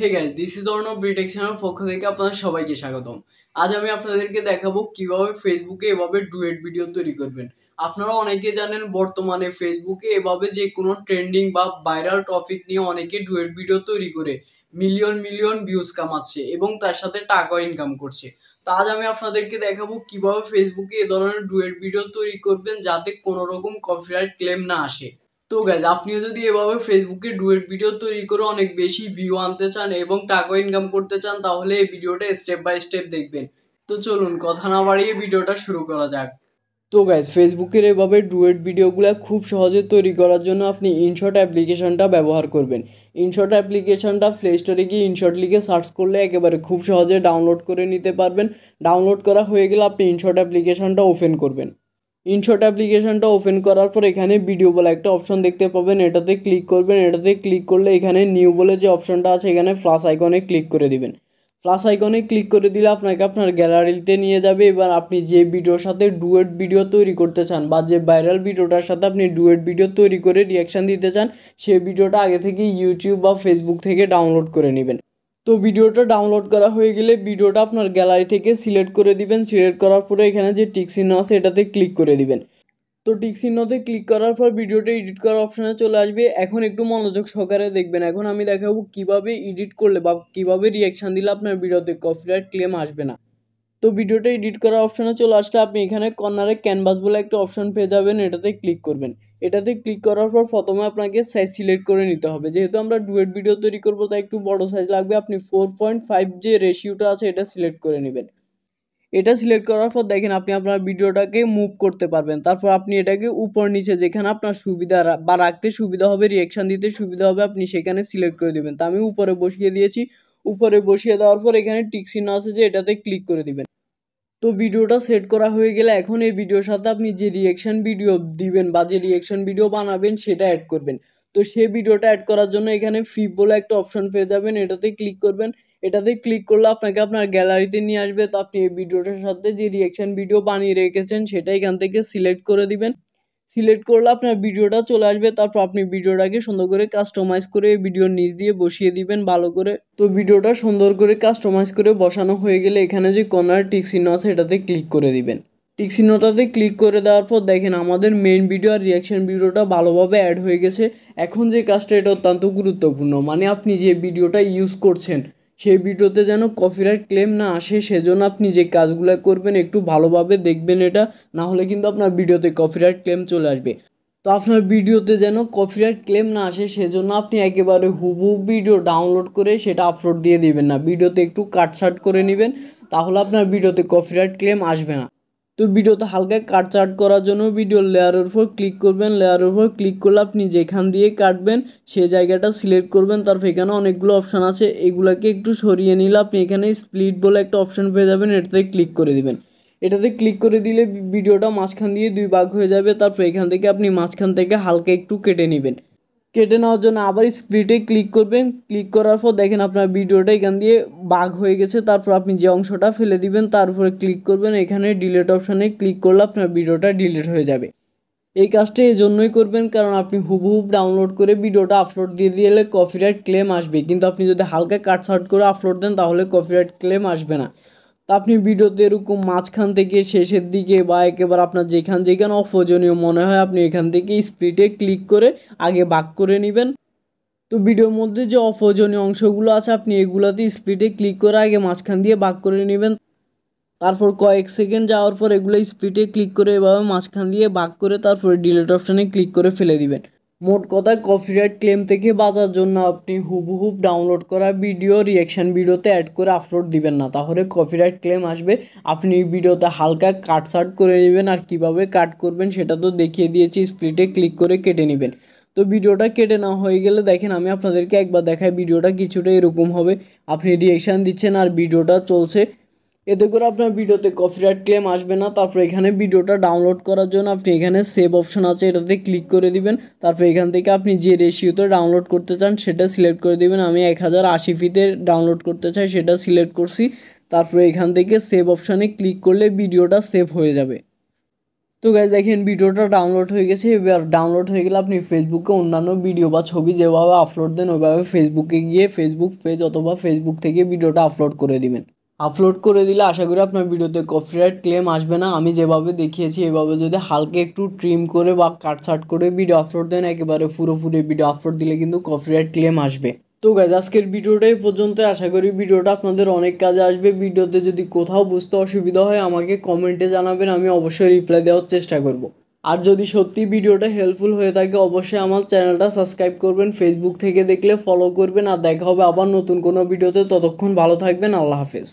Hey guys this is of BTech channel পক্ষ থেকে আপনাদের সবাইকে স্বাগতম আজ আমি আপনাদেরকে দেখাবো কীভাবে ফেসবুকে এভাবে ডুয়েট ভিডিও তৈরি করবেন আপনারা অনেকে জানেন বর্তমানে ফেসবুকে এভাবে যে কোনো ট্রেন্ডিং বা ভাইরাল টপিক নিয়ে অনেকে ডুয়েট ভিডিও তৈরি করে মিলিয়ন মিলিয়ন ভিউজ কামাচ্ছে এবং তার সাথে টাকা ইনকাম করছে তো আজ আমি আপনাদেরকে দেখাবো কীভাবে ফেসবুকে এ ধরনের ডুয়েট ভিডিও তৈরি করবেন যাতে কোনো রকম কপিরাইট ক্লেম না আসে তো গ্যাস আপনিও যদি এভাবে ফেসবুকে ডুয়েট ভিডিও তৈরি করে অনেক বেশি ভিউ আনতে চান এবং টাকা ইনকাম করতে চান তাহলে এই ভিডিওটা স্টেপ বাই স্টেপ দেখবেন তো চলুন কথা না বাড়িয়ে ভিডিওটা শুরু করা যাক তো গ্যাস ফেসবুকের এভাবে ডুয়েট ভিডিওগুলো খুব সহজে তৈরি করার জন্য আপনি ইনশর্ট অ্যাপ্লিকেশনটা ব্যবহার করবেন ইনশর্ট অ্যাপ্লিকেশনটা প্লে স্টোরে গিয়ে ইনশর্ট লিখে সার্চ করলে একেবারে খুব সহজে ডাউনলোড করে নিতে পারবেন ডাউনলোড করা হয়ে গেলে আপনি ইনশর্ট অ্যাপ্লিকেশনটা ওপেন করবেন ইনশর্ট অ্যাপ্লিকেশনটা ওপেন করার পর এখানে ভিডিও বলে একটা অপশন দেখতে পাবেন এটাতে ক্লিক করবেন এটাতে ক্লিক করলে এখানে নিউ বলে যে অপশনটা আছে এখানে প্লাস আইকনে ক্লিক করে দিবেন প্লাস আইকনে ক্লিক করে দিলে আপনাকে আপনার গ্যালারিতে নিয়ে যাবে এবার আপনি যে ভিডিওর সাথে ডুয়েট ভিডিও তৈরি করতে চান বা যে ভাইরাল ভিডিওটার সাথে আপনি ডুয়েট ভিডিও তৈরি করে রিয়াকশান দিতে চান সেই ভিডিওটা আগে থেকে ইউটিউব বা ফেসবুক থেকে ডাউনলোড করে নেবেন তো ভিডিওটা ডাউনলোড করা হয়ে গেলে ভিডিওটা আপনার গ্যালারি থেকে সিলেক্ট করে দিবেন সিলেক্ট করার পরে এখানে যে টিক চিহ্ন আছে এটাতে ক্লিক করে দিবেন তো টিক চিহ্নতে ক্লিক করার পর ভিডিওটা এডিট করার অপশানে চলে আসবে এখন একটু মনোযোগ সহকারে দেখবেন এখন আমি দেখাবো কিভাবে এডিট করলে বা কিভাবে রিয়াকশান দিলে আপনার ভিডিওতে কপিরাইট ক্লেম আসবে না তো ভিডিওটা এডিট করার অপশানে চলে আসলে আপনি এখানে কর্নারে ক্যানভাস বলে একটা অপশান পেয়ে যাবেন এটাতে ক্লিক করবেন এটাতে ক্লিক করার পর প্রথমে আপনাকে সাইজ সিলেক্ট করে নিতে হবে যেহেতু আমরা ডুয়েট ভিডিও তৈরি করবো তাই একটু বড় সাইজ লাগবে আপনি ফোর পয়েন্ট ফাইভ যে রেশিওটা আছে এটা সিলেক্ট করে নেবেন এটা সিলেক্ট করার পর দেখেন আপনি আপনার ভিডিওটাকে মুভ করতে পারবেন তারপর আপনি এটাকে উপর নিচে যেখানে আপনার সুবিধা বা রাখতে সুবিধা হবে রিয়াকশান দিতে সুবিধা হবে আপনি সেখানে সিলেক্ট করে দেবেন তা আমি উপরে বসিয়ে দিয়েছি উপরে বসিয়ে দেওয়ার পর এখানে টিক চিহ্ন আছে যে এটাতে ক্লিক করে দিবেন তো ভিডিওটা সেট করা হয়ে গেলে এখন এই ভিডিওর সাথে আপনি যে রিয়েকশান ভিডিও দিবেন বা যে রিয়েকশান ভিডিও বানাবেন সেটা অ্যাড করবেন তো সেই ভিডিওটা অ্যাড করার জন্য এখানে ফিপ বলে একটা অপশন পেয়ে যাবেন এটাতে ক্লিক করবেন এটাতে ক্লিক করলে আপনাকে আপনার গ্যালারিতে নিয়ে আসবে তো আপনি এই ভিডিওটার সাথে যে রিয়েকশান ভিডিও বানিয়ে রেখেছেন সেটা এখান থেকে সিলেক্ট করে দিবেন সিলেক্ট করলে আপনার ভিডিওটা চলে আসবে তারপর আপনি ভিডিওটাকে সুন্দর করে কাস্টমাইজ করে ভিডিওর নিচ দিয়ে বসিয়ে দিবেন ভালো করে তো ভিডিওটা সুন্দর করে কাস্টমাইজ করে বসানো হয়ে গেলে এখানে যে কর্নার টিক চিহ্ন আছে এটাতে ক্লিক করে দিবেন টিক চিহ্নটাতে ক্লিক করে দেওয়ার পর দেখেন আমাদের মেন ভিডিও আর রিয়াকশান ভিডিওটা ভালোভাবে অ্যাড হয়ে গেছে এখন যে কাজটা এটা অত্যন্ত গুরুত্বপূর্ণ মানে আপনি যে ভিডিওটা ইউজ করছেন সেই ভিডিওতে যেন কপিরাইট ক্লেম না আসে সেজন্য আপনি যে কাজগুলো করবেন একটু ভালোভাবে দেখবেন এটা না হলে কিন্তু আপনার ভিডিওতে কপিরাইট ক্লেম চলে আসবে তো আপনার ভিডিওতে যেন কপিরাইট ক্লেম না আসে সেজন্য আপনি একেবারে হুবহু ভিডিও ডাউনলোড করে সেটা আপলোড দিয়ে দিবেন না ভিডিওতে একটু কাটসাট করে নেবেন তাহলে আপনার ভিডিওতে কপিরাইট ক্লেম আসবে না তো ভিডিওতে হালকা কাট চার্ট করার জন্য ভিডিও লেয়ারের উপর ক্লিক করবেন লেয়ারের উপর ক্লিক করলে আপনি যেখান দিয়ে কাটবেন সে জায়গাটা সিলেক্ট করবেন তারপর এখানে অনেকগুলো অপশান আছে এগুলোকে একটু সরিয়ে নিলে আপনি এখানে স্প্লিট বলে একটা অপশান পেয়ে যাবেন এটাতে ক্লিক করে দেবেন এটাতে ক্লিক করে দিলে ভিডিওটা মাঝখান দিয়ে দুই ভাগ হয়ে যাবে তারপর এখান থেকে আপনি মাঝখান থেকে হালকা একটু কেটে নেবেন কেটে নেওয়ার জন্য আবার স্প্লিটে ক্লিক করবেন ক্লিক করার পর দেখেন আপনার ভিডিওটা এখান দিয়ে বাঘ হয়ে গেছে তারপর আপনি যে অংশটা ফেলে দিবেন তার উপরে ক্লিক করবেন এখানে ডিলেট অপশানে ক্লিক করলে আপনার ভিডিওটা ডিলেট হয়ে যাবে এই কাজটা এই জন্যই করবেন কারণ আপনি হুবহুব ডাউনলোড করে ভিডিওটা আপলোড দিয়ে দিলে কপিরাইট ক্লেম আসবে কিন্তু আপনি যদি হালকা কাটসাট করে আপলোড দেন তাহলে কপিরাইট ক্লেম আসবে না তো আপনি ভিডিওতে এরকম মাঝখান থেকে শেষের দিকে বা একেবারে আপনার যেখান যেখানে অপ্রয়োজনীয় মনে হয় আপনি এখান থেকে স্পিডে ক্লিক করে আগে বাক করে নেবেন তো ভিডিওর মধ্যে যে অপ্রয়োজনীয় অংশগুলো আছে আপনি এগুলাতে স্পিডে ক্লিক করে আগে মাঝখান দিয়ে বাক করে নেবেন তারপর কয়েক সেকেন্ড যাওয়ার পর এগুলো স্পিডে ক্লিক করে এভাবে মাঝখান দিয়ে বাক করে তারপরে ডিলেট অপশানে ক্লিক করে ফেলে দিবেন মোট কথা কপিরাইট ক্লেম থেকে বাঁচার জন্য আপনি হুবহুব ডাউনলোড করা ভিডিও রিয়াকশান ভিডিওতে অ্যাড করে আপলোড দিবেন না তাহলে কপিরাইট ক্লেম আসবে আপনি ভিডিওতে হালকা কাট সাট করে নেবেন আর কিভাবে কাট করবেন সেটা তো দেখিয়ে দিয়েছি স্প্লিটে ক্লিক করে কেটে নেবেন তো ভিডিওটা কেটে না হয়ে গেলে দেখেন আমি আপনাদেরকে একবার দেখাই ভিডিওটা কিছুটা এরকম হবে আপনি রিয়াকশান দিচ্ছেন আর ভিডিওটা চলছে এতে করে আপনার ভিডিওতে কপিরাইট ক্লেম আসবে না তারপর এখানে ভিডিওটা ডাউনলোড করার জন্য আপনি এখানে সেভ অপশন আছে এটাতে ক্লিক করে দিবেন তারপর এখান থেকে আপনি যে রেশিওতে ডাউনলোড করতে চান সেটা সিলেক্ট করে দিবেন আমি এক হাজার আশি ফিতে ডাউনলোড করতে চাই সেটা সিলেক্ট করছি তারপর এখান থেকে সেভ অপশানে ক্লিক করলে ভিডিওটা সেভ হয়ে যাবে তো গাছ দেখেন ভিডিওটা ডাউনলোড হয়ে গেছে এবার ডাউনলোড হয়ে গেলে আপনি ফেসবুকে অন্যান্য ভিডিও বা ছবি যেভাবে আপলোড দেন ওইভাবে ফেসবুকে গিয়ে ফেসবুক পেজ অথবা ফেসবুক থেকে ভিডিওটা আপলোড করে দিবেন আপলোড করে দিলে আশা করি আপনার ভিডিওতে কপিরাইট ক্লেম আসবে না আমি যেভাবে দেখিয়েছি এভাবে যদি হালকা একটু ট্রিম করে বা কাটসাট করে ভিডিও আপলোড দেন একেবারে পুরোপুরি ভিডিও আপলোড দিলে কিন্তু কপিরাইট ক্লেম আসবে তো গাইজ আজকের ভিডিওটাই পর্যন্ত আশা করি ভিডিওটা আপনাদের অনেক কাজে আসবে ভিডিওতে যদি কোথাও বুঝতে অসুবিধা হয় আমাকে কমেন্টে জানাবেন আমি অবশ্যই রিপ্লাই দেওয়ার চেষ্টা করব। আর যদি সত্যি ভিডিওটা হেল্পফুল হয়ে থাকে অবশ্যই আমার চ্যানেলটা সাবস্ক্রাইব করবেন ফেসবুক থেকে দেখলে ফলো করবেন আর দেখা হবে আবার নতুন কোনো ভিডিওতে ততক্ষণ ভালো থাকবেন আল্লাহ হাফেজ